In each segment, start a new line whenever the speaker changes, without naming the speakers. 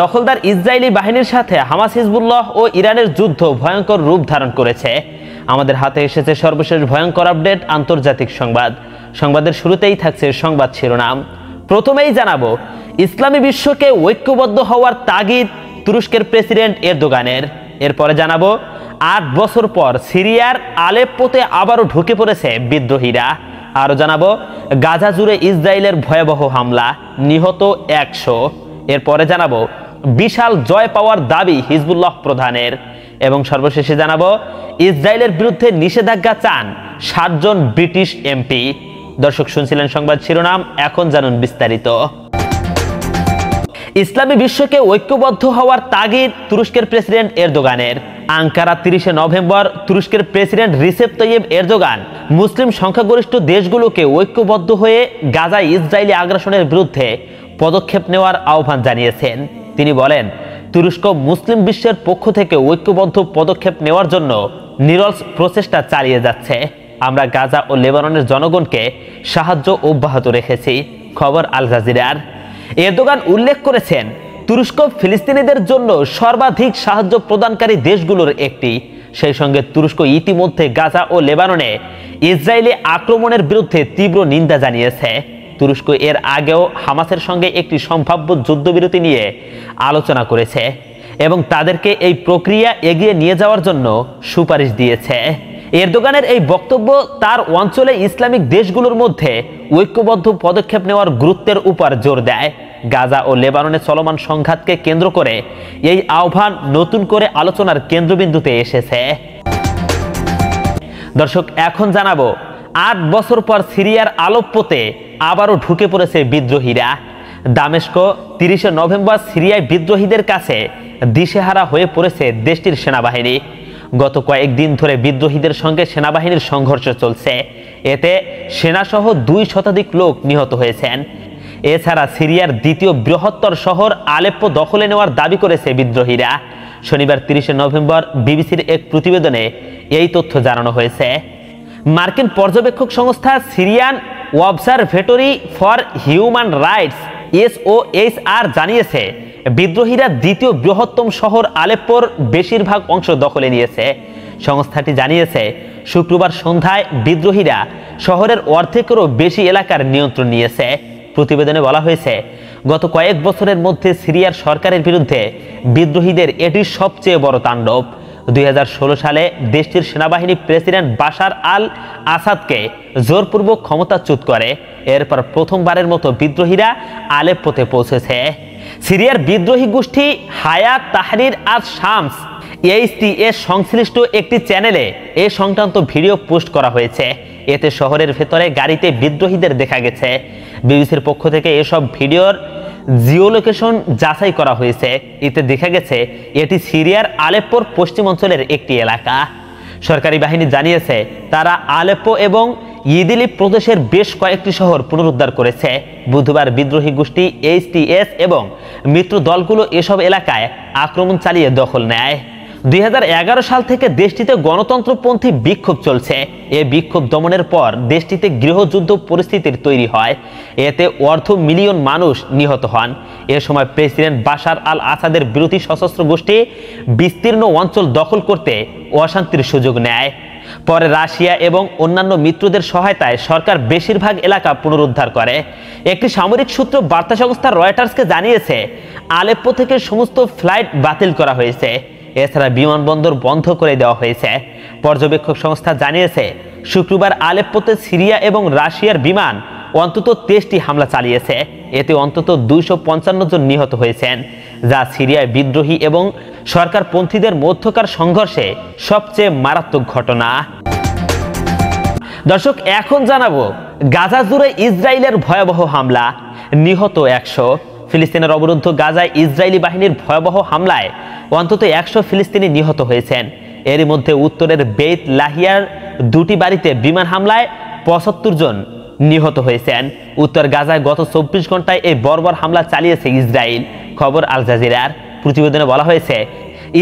দখলদার ইসরায়েলি বাহিনীর সাথে হামাস হিজবুল্লাহ ও ইরানের যুদ্ধ ভয়ঙ্কর রূপ ধারণ করেছে আমাদের হাতে এসেছে সর্বশেষ ভয়ঙ্কর আপডেট আন্তর্জাতিক সংবাদ সংবাদের শুরুতেই থাকছে সংবাদ শিরোনাম প্রথমেই জানাবো ইসলামী বিশ্বকে ঐক্যবদ্ধ হওয়ার তাগিদ তুরস্কের প্রেসিডেন্ট এরদোগানের এরপরে জানাবো আট বছর পর সিরিয়ার আলেপ্পোতে আবারও ঢুকে পড়েছে বিদ্রোহীরা আরও জানাবো গাজা জুড়ে ইসরায়েলের ভয়াবহ হামলা নিহত একশো এরপরে জানাবো বিশাল জয় পাওয়ার দাবি হিজবুল্লাহ প্রধানের এবং সর্বশেষে জানাব ইসরায়েলের বিরুদ্ধে নিষেধাজ্ঞা চান সাতজন ব্রিটিশ এমপি দর্শক শুনছিলেন সংবাদ শিরোনাম এখন জানুন বিস্তারিত ইসলামী বিশ্বকে ঐক্যবদ্ধ হওয়ার তাগিদ তুরস্কের প্রেসিডেন্ট এরদোগানের আঙ্কারা তিরিশে নভেম্বর তুরস্কের প্রেসিডেন্ট রিসেপ তৈয়ব এরদোগান মুসলিম সংখ্যাগরিষ্ঠ দেশগুলোকে ঐক্যবদ্ধ হয়ে গাজায় ইসরায়েলি আগ্রাসনের বিরুদ্ধে পদক্ষেপ নেওয়ার আহ্বান জানিয়েছেন তিনি বলেন তুরস্ক মুসলিম বিশ্বের পক্ষ থেকে ঐক্যবদ্ধ পদক্ষেপ নেওয়ার জন্য নিরলস প্রচেষ্টা চালিয়ে যাচ্ছে আমরা গাজা ও লেবাননের জনগণকে সাহায্য অব্যাহত রেখেছি খবর আল জাজিরার এরদোগান উল্লেখ করেছেন তুরস্ক ফিলিস্তিনিদের জন্য সর্বাধিক সাহায্য প্রদানকারী দেশগুলোর একটি সেই সঙ্গে তুরস্ক ইতিমধ্যে গাজা ও লেবাননে ইসরায়েলি আক্রমণের বিরুদ্ধে তীব্র নিন্দা জানিয়েছে তুরস্ক এর আগেও হামাসের সঙ্গে একটি সম্ভাব্য যুদ্ধবিরতি নিয়ে আলোচনা করেছে এবং তাদেরকে এই প্রক্রিয়া এগিয়ে নিয়ে যাওয়ার জন্য সুপারিশ দিয়েছে এরদোগানের এই বক্তব্য তার অঞ্চলে ইসলামিক দেশগুলোর মধ্যে ঐক্যবদ্ধ পদক্ষেপ নেওয়ার গুরুত্বের উপর জোর দেয় গাজা ও লেবাননে চলমান সংঘাতকে কেন্দ্র করে এই আহ্বান নতুন করে আলোচনার কেন্দ্রবিন্দুতে এসেছে দর্শক এখন জানাবো আট বছর পর সিরিয়ার আলোপ্যতে আবারও ঢুকে পড়েছে বিদ্রোহীরা দামেস্ক তিরিশে নভেম্বর সিরিয়ায় বিদ্রোহীদের কাছে দিশেহারা হয়ে পড়েছে দেশটির সেনাবাহিনী গত কয়েকদিন ধরে বিদ্রোহীদের সঙ্গে সেনাবাহিনীর সংঘর্ষ চলছে এতে সেনাসহ দুই শতাধিক লোক নিহত হয়েছেন এছাড়া সিরিয়ার দ্বিতীয় বৃহত্তর শহর আলেপ্পো দখলে নেওয়ার দাবি করেছে বিদ্রোহীরা শনিবার তিরিশে নভেম্বর বিবিসির এক প্রতিবেদনে এই তথ্য জানানো হয়েছে মার্কিন পর্যবেক্ষক সংস্থা Syrian Observatory for Human Rights আর জানিয়েছে বিদ্রোহীরা দ্বিতীয় বৃহত্তম শহর আলেপ্পোর বেশিরভাগ অংশ দখলে নিয়েছে সংস্থাটি জানিয়েছে শুক্রবার সন্ধ্যায় বিদ্রোহীরা শহরের অর্ধেকেরও বেশি এলাকার নিয়ন্ত্রণ নিয়েছে প্রতিবেদনে বলা হয়েছে গত কয়েক বছরের মধ্যে সিরিয়ার সরকারের বিরুদ্ধে বিদ্রোহীদের এটি সবচেয়ে বড় তাণ্ডব দুই সালে দেশটির সেনাবাহিনী প্রেসিডেন্ট বাশার আল আসাদকে জোরপূর্বক ক্ষমতাচ্যুত করে এরপর প্রথমবারের মতো বিদ্রোহীরা আলেপোতে পৌঁছেছে সিরিয়ার বিদ্রোহী গোষ্ঠী হায়াত তাহরির আর শামস এইচটি এর সংশ্লিষ্ট একটি চ্যানেলে এ সংক্রান্ত ভিডিও পোস্ট করা হয়েছে এতে শহরের ভেতরে গাড়িতে বিদ্রোহীদের দেখা গেছে বিবিসির পক্ষ থেকে এসব ভিডিওর জিওলোকেশন যাচাই করা হয়েছে এতে দেখা গেছে এটি সিরিয়ার আলেপ্পোর পশ্চিম অঞ্চলের একটি এলাকা সরকারি বাহিনী জানিয়েছে তারা আলেপ্পো এবং ইদিলি প্রদেশের বেশ কয়েকটি শহর পুনরুদ্ধার করেছে বুধবার বিদ্রোহী গোষ্ঠী এইচটিএস এবং মিত্র দলগুলো এসব এলাকায় আক্রমণ চালিয়ে দখল নেয় দুই সাল থেকে দেশটিতে গণতন্ত্রপন্থী বিক্ষোভ চলছে এ বিক্ষোভ দমনের পর দেশটিতে গৃহযুদ্ধ পরিস্থিতির তৈরি হয় এতে অর্ধ মিলিয়ন মানুষ নিহত হন এ সময় প্রেসিডেন্ট বাশার আল আসাদের বিরোধী সশস্ত্র গোষ্ঠী বিস্তীর্ণ অঞ্চল দখল করতে অশান্তির সুযোগ নেয় পরে রাশিয়া এবং অন্যান্য মিত্রদের সহায়তায় সরকার বেশিরভাগ এলাকা পুনরুদ্ধার করে একটি সামরিক সূত্র বার্তা সংস্থা রয়টার্সকে জানিয়েছে আলেপ্পো থেকে সমস্ত ফ্লাইট বাতিল করা হয়েছে এছাড়া বিমানবন্দর বন্ধ করে দেওয়া হয়েছে পর্যবেক্ষক সংস্থা জানিয়েছে শুক্রবার আলেপ্পোতে সিরিয়া এবং রাশিয়ার বিমান অন্তত তেইশটি হামলা চালিয়েছে এতে অন্তত দুইশো জন নিহত হয়েছেন যা সিরিয়ায় বিদ্রোহী এবং সরকারপন্থীদের মধ্যকার সংঘর্ষে সবচেয়ে মারাত্মক ঘটনা দর্শক এখন জানাবো গাজা জুড়ে ইসরায়েলের ভয়াবহ হামলা নিহত একশো ফিলিস্তিনের অবরুদ্ধ গাজায় ইসরায়েলি বাহিনীর ভয়াবহ হামলায় অন্তত একশো ফিলিস্তিনি নিহত হয়েছেন এর মধ্যে উত্তরের বেত লাহিয়ার দুটি বাড়িতে বিমান হামলায় পঁচাত্তর জন নিহত হয়েছেন উত্তর গাজায় গত চব্বিশ ঘন্টায় এই বর্বর হামলা চালিয়েছে ইসরায়েল খবর আল জাজিরার প্রতিবেদনে বলা হয়েছে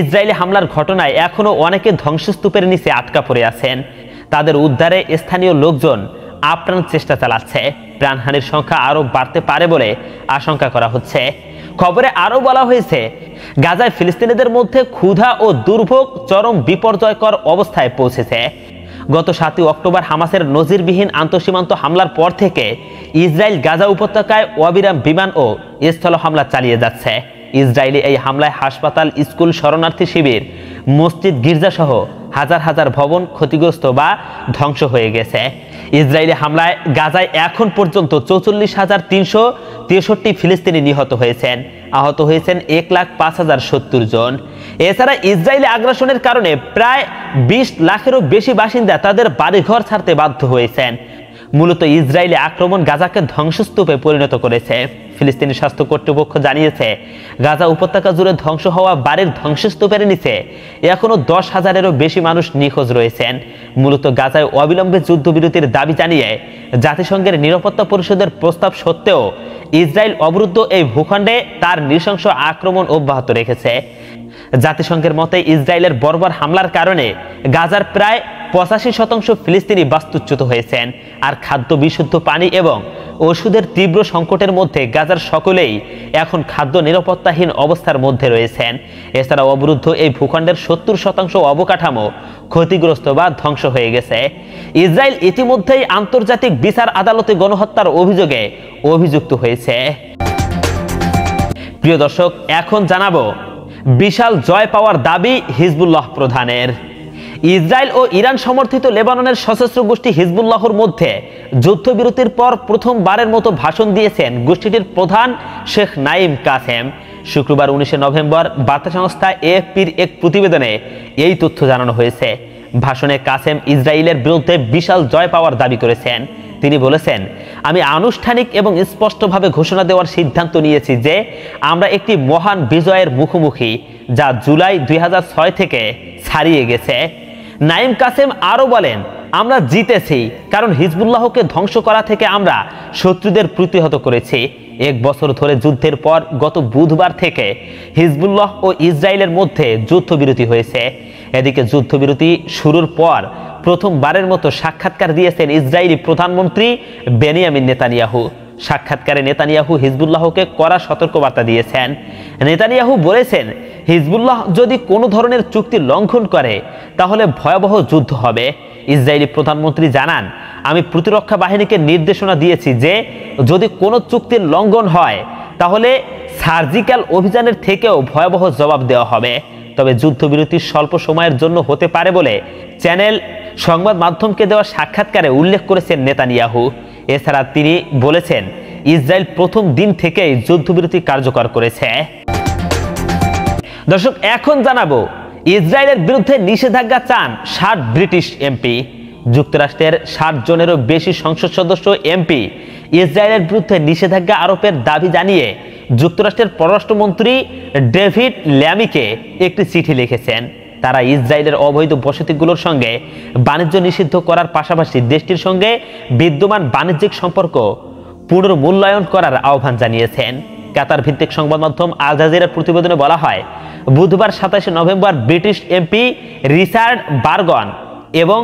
ইসরায়েলি হামলার ঘটনায় এখনও অনেকে ধ্বংসস্তূপের নিচে আটকা পড়ে আছেন তাদের উদ্ধারে স্থানীয় লোকজন আপ্রাণ চেষ্টা চালাচ্ছে প্রাণহানির সংখ্যা আরও বাড়তে পারে বলে আশঙ্কা করা হচ্ছে খবরে আরও বলা হয়েছে গাজায় ফিলিস্তিনিদের মধ্যে ক্ষুধা ও দুর্ভোগ চরম বিপর্যয়কর অবস্থায় পৌঁছেছে গত সাতই অক্টোবর হামাসের নজিরবিহীন আন্তঃসীমান্ত হামলার পর থেকে ইসরায়েল গাজা উপত্যকায় অবিরাম বিমান ও স্থল হামলা চালিয়ে যাচ্ছে ইসরায়েলি এই হামলায় হাসপাতাল স্কুল শরণার্থী শিবির মসজিদ গির্জাসহ হাজার হাজার ভবন ক্ষতিগ্রস্ত বা ধ্বংস হয়ে গেছে ইসরায়েলি হামলায় গাজায় এখন পর্যন্ত চৌচল্লিশ হাজার তিনশো তেষট্টি ফিলিস্তিনি নিহত হয়েছেন আহত হয়েছেন এক লাখ পাঁচ হাজার সত্তর জন এছাড়া ইসরায়েলি আগ্রাসনের কারণে প্রায় বিশ লাখেরও বেশি বাসিন্দা তাদের বাড়িঘর ছাড়তে বাধ্য হয়েছেন মূলত ইসরায়েলি আক্রমণ গাজাকে ধ্বংসস্তূপে পরিণত করেছে ফিলিস্তিনি স্বাস্থ্য কর্তৃপক্ষ জানিয়েছে গাজা উপত্যকা জুড়ে ধ্বংস হওয়া বাড়ির ধ্বংসস্তূপের নিচে এখনও দশ হাজারেরও বেশি মানুষ নিখোঁজ রয়েছেন মূলত গাজায় অবিলম্বে যুদ্ধবিরতির দাবি জানিয়ে জাতিসংঘের নিরাপত্তা পরিষদের প্রস্তাব সত্ত্বেও ইসরায়েল অবরুদ্ধ এই ভূখণ্ডে তার নৃশংস আক্রমণ অব্যাহত রেখেছে জাতিসংঘের মতে ইসরায়েলের বর্বর হামলার কারণে গাজার প্রায় পঁচাশি শতাংশ ফিলিস্তিনি বাস্তুচ্যুত হয়েছেন আর খাদ্য বিশুদ্ধ পানি এবং ওষুধের তীব্র সংকটের মধ্যে গাজার সকলেই এখন খাদ্য নিরাপত্তাহীন অবস্থার মধ্যে রয়েছেন এছাড়া অবরুদ্ধ এই ভূখণ্ডের সত্তর শতাংশ অবকাঠামো ক্ষতিগ্রস্ত বা ধ্বংস হয়ে গেছে ইসরায়েল ইতিমধ্যেই আন্তর্জাতিক বিচার আদালতে গণহত্যার অভিযোগে অভিযুক্ত হয়েছে প্রিয় দর্শক এখন জানাবো বিশাল জয় পাওয়ার দাবি হিজবুল্লাহ প্রধানের ইসরায়েল ও ইরান সমর্থিত লেবাননের সশস্ত্র গোষ্ঠী হিজবুল্লাহর মধ্যে যুদ্ধবিরতির পর প্রথমবারের মতো ভাষণ দিয়েছেন গোষ্ঠীটির প্রধান শেখ নাইম কাসেম শুক্রবার উনিশে নভেম্বর বার্তা সংস্থা এএফপির এক প্রতিবেদনে এই তথ্য জানানো হয়েছে ভাষণে কাসেম ইসরায়েলের বিরুদ্ধে বিশাল জয় পাওয়ার দাবি করেছেন তিনি বলেছেন আমি আনুষ্ঠানিক এবং স্পষ্টভাবে ঘোষণা দেওয়ার সিদ্ধান্ত নিয়েছি যে আমরা একটি মহান বিজয়ের মুখোমুখি যা জুলাই দুই থেকে ছাড়িয়ে গেছে নাইম কাসেম আরও বলেন আমরা জিতেছি কারণ হিজবুল্লাহকে ধ্বংস করা থেকে আমরা শত্রুদের প্রতিহত করেছি এক বছর ধরে যুদ্ধের পর গত বুধবার থেকে হিজবুল্লাহ ও ইসরায়েলের মধ্যে যুদ্ধবিরতি হয়েছে এদিকে যুদ্ধবিরতি শুরুর পর প্রথমবারের মতো সাক্ষাৎকার দিয়েছেন ইসরায়েলি প্রধানমন্ত্রী বেনিয়ামিন নেতানিয়াহু সাক্ষাৎকারে নেতানিয়াহু হিজবুল্লাহকে করা সতর্কবার্তা দিয়েছেন নেতানিয়াহু বলেছেন হিজবুল্লাহ যদি কোনো ধরনের চুক্তি লঙ্ঘন করে তাহলে ভয়াবহ যুদ্ধ হবে ইসরায়েলি প্রধানমন্ত্রী জানান আমি প্রতিরক্ষা বাহিনীকে নির্দেশনা দিয়েছি যে যদি কোনো চুক্তির লঙ্ঘন হয় তাহলে সার্জিক্যাল অভিযানের থেকেও ভয়াবহ জবাব দেওয়া হবে তবে যুদ্ধবিরতি স্বল্প সময়ের জন্য হতে পারে বলে চ্যানেল সংবাদ মাধ্যমকে দেওয়া সাক্ষাৎকারে উল্লেখ করেছেন নেতানিয়াহু এছাড়া তিনি বলেছেন ইসরায়েল প্রথম দিন থেকেই যুদ্ধবিরতি কার্যকর করেছে দর্শক এখন জানাবো ইসরায়েলের বিরুদ্ধে নিষেধাজ্ঞা চান ষাট ব্রিটিশ এমপি যুক্তরাষ্ট্রের ষাট জনেরও বেশি সংসদ সদস্য এমপি ইসরায়েলের বিরুদ্ধে নিষেধাজ্ঞা আরোপের দাবি জানিয়ে যুক্তরাষ্ট্রের পররাষ্ট্রমন্ত্রী ডেভিড ল্যামিকে একটি চিঠি লিখেছেন তারা ইসরায়েলের অবৈধ বসতিগুলোর সঙ্গে বাণিজ্য নিষিদ্ধ করার পাশাপাশি দেশটির সঙ্গে বিদ্যমান বাণিজ্যিক সম্পর্ক পুনর্মূল্যায়ন করার আহ্বান জানিয়েছেন কাতার ভিত্তিক সংবাদ মাধ্যম আল জাজিরার প্রতিবেদনে বলা হয় বুধবার সাতাশে November British MP Richard Burgon এবং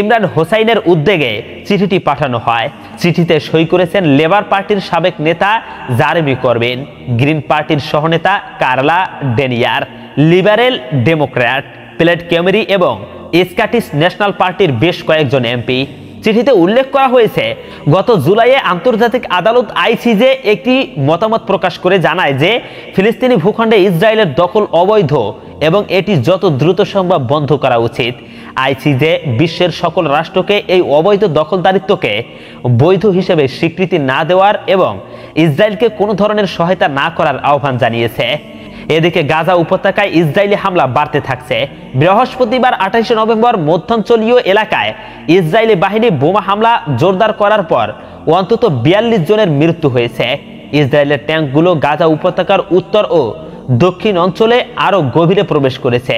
ইমরান হোসাইনের উদ্যোগে চিঠিটি পাঠানো হয় চিঠিতে সই করেছেন লেবার পার্টির সাবেক নেতা জারেমি করবেন গ্রিন পার্টির সহনেতা কার্লা ডেনিয়ার লিবারেল ডেমোক্র্যাট প্লেট কেমেরি এবং স্কাটিশ ন্যাশনাল পার্টির বেশ কয়েকজন এমপি চিঠিতে উল্লেখ করা হয়েছে গত জুলাইয়ে আন্তর্জাতিক আদালত আইসিজে একটি মতামত প্রকাশ করে জানায় যে ফিলিস্তিনি ভূখণ্ডে ইসরায়েলের দখল অবৈধ এবং এটি যত দ্রুত সম্ভব বন্ধ করা উচিত আইসিজে বিশ্বের সকল রাষ্ট্রকে এই অবৈধ দখলদারিত্বকে বৈধ হিসেবে স্বীকৃতি না দেওয়ার এবং ইসরায়েলকে কোনো ধরনের সহায়তা না করার আহ্বান জানিয়েছে এদিকে গাজা উপত্যকায় ইসরায়েলি হামলা বাড়তে থাকছে বৃহস্পতিবার আঠাশে নভেম্বর মধ্যাঞ্চলীয় এলাকায় ইসরায়েলি বাহিনী বোমা হামলা জোরদার করার পর অন্তত বিয়াল্লিশ জনের মৃত্যু হয়েছে ইসরায়েলের ট্যাঙ্কগুলো গাজা উপত্যকার উত্তর ও দক্ষিণ অঞ্চলে আরও গভীরে প্রবেশ করেছে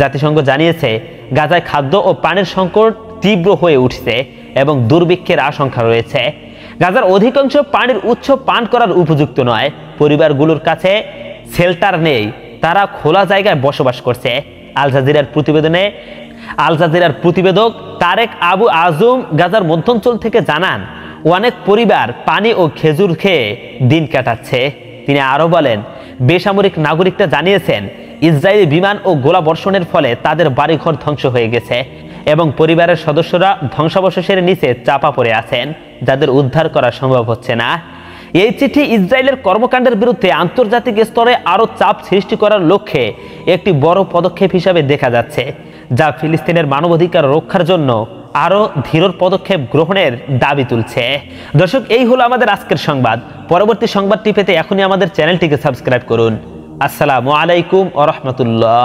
জাতিসংঘ জানিয়েছে গাজায় খাদ্য ও পানির সংকট তীব্র হয়ে উঠছে এবং দুর্ভিক্ষের আশঙ্কা রয়েছে গাজার অধিকাংশ পানির উৎস পান করার উপযুক্ত নয় পরিবারগুলোর কাছে শেল্টার নেই তারা খোলা জায়গায় বসবাস করছে আল জাজিরার প্রতিবেদনে আল জাজিরার প্রতিবেদক তারেক আবু আজম গাজার মধ্যাঞ্চল থেকে জানান অনেক পরিবার পানি ও খেজুর খেয়ে দিন কাটাচ্ছে তিনি আরও বলেন বেসামরিক নাগরিকরা জানিয়েছেন ইসরায়েলি বিমান ও গোলা বর্ষণের ফলে তাদের বাড়িঘর ধ্বংস হয়ে গেছে এবং পরিবারের সদস্যরা ধ্বংসাবশেষের নিচে চাপা পড়ে আছেন যাদের উদ্ধার করা সম্ভব হচ্ছে না এই চিঠি ইসরায়েলের কর্মকাণ্ডের বিরুদ্ধে আন্তর্জাতিক স্তরে আরও চাপ সৃষ্টি করার লক্ষ্যে একটি বড় পদক্ষেপ হিসাবে দেখা যাচ্ছে যা ফিলিস্তিনের মানবাধিকার রক্ষার জন্য আরও ধীর পদক্ষেপ গ্রহণের দাবি তুলছে দর্শক এই হলো আমাদের আজকের সংবাদ পরবর্তী সংবাদটি পেতে এখনই আমাদের চ্যানেলটিকে সাবস্ক্রাইব করুন আসসালামু আলাইকুম ও রহমতুল্লাহ